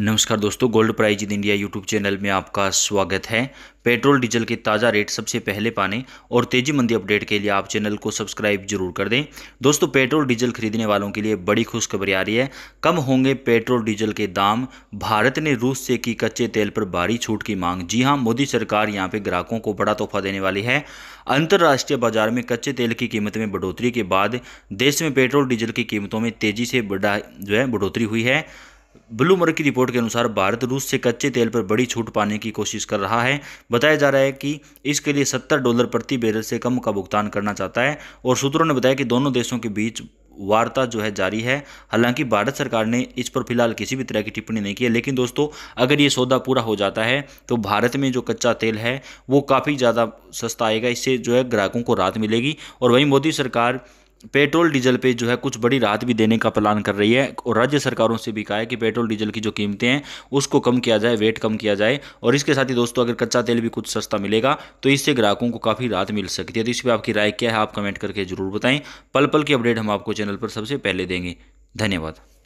नमस्कार दोस्तों gold prize in India YouTube channel में आपका स्वागत है पेट्रोल डीजल के ताज़ा रेट सबसे पहले पाने और तेजी मंदी अपडेट के लिए आप चैनल को सब्सक्राइब जरूर कर दें दोस्तों पेट्रोल डीजल खरीदने वालों के लिए बड़ी खुशखबरी आ रही है कम होंगे पेट्रोल डीजल के दाम भारत ने रूस से की कच्चे तेल पर भारी छूट की मांग जी हाँ मोदी सरकार यहाँ पर ग्राहकों को बड़ा तोहफा देने वाली है अंतर्राष्ट्रीय बाजार में कच्चे तेल की कीमत में बढ़ोतरी के बाद देश में पेट्रोल डीजल की कीमतों में तेजी से बढ़ा जो है बढ़ोतरी हुई है ब्लूमर्ग की रिपोर्ट के अनुसार भारत रूस से कच्चे तेल पर बड़ी छूट पाने की कोशिश कर रहा है बताया जा रहा है कि इसके लिए 70 डॉलर प्रति बैरल से कम का भुगतान करना चाहता है और सूत्रों ने बताया कि दोनों देशों के बीच वार्ता जो है जारी है हालांकि भारत सरकार ने इस पर फिलहाल किसी भी तरह की टिप्पणी नहीं की है लेकिन दोस्तों अगर ये सौदा पूरा हो जाता है तो भारत में जो कच्चा तेल है वो काफ़ी ज़्यादा सस्ता आएगा इससे जो है ग्राहकों को राहत मिलेगी और वहीं मोदी सरकार पेट्रोल डीजल पे जो है कुछ बड़ी राहत भी देने का प्लान कर रही है और राज्य सरकारों से भी कहा है कि पेट्रोल डीजल की जो कीमतें हैं उसको कम किया जाए वेट कम किया जाए और इसके साथ ही दोस्तों अगर कच्चा तेल भी कुछ सस्ता मिलेगा तो इससे ग्राहकों को काफ़ी राहत मिल सकती है तो इस पर आपकी राय क्या है आप कमेंट करके जरूर बताएं पल पल की अपडेट हम आपको चैनल पर सबसे पहले देंगे धन्यवाद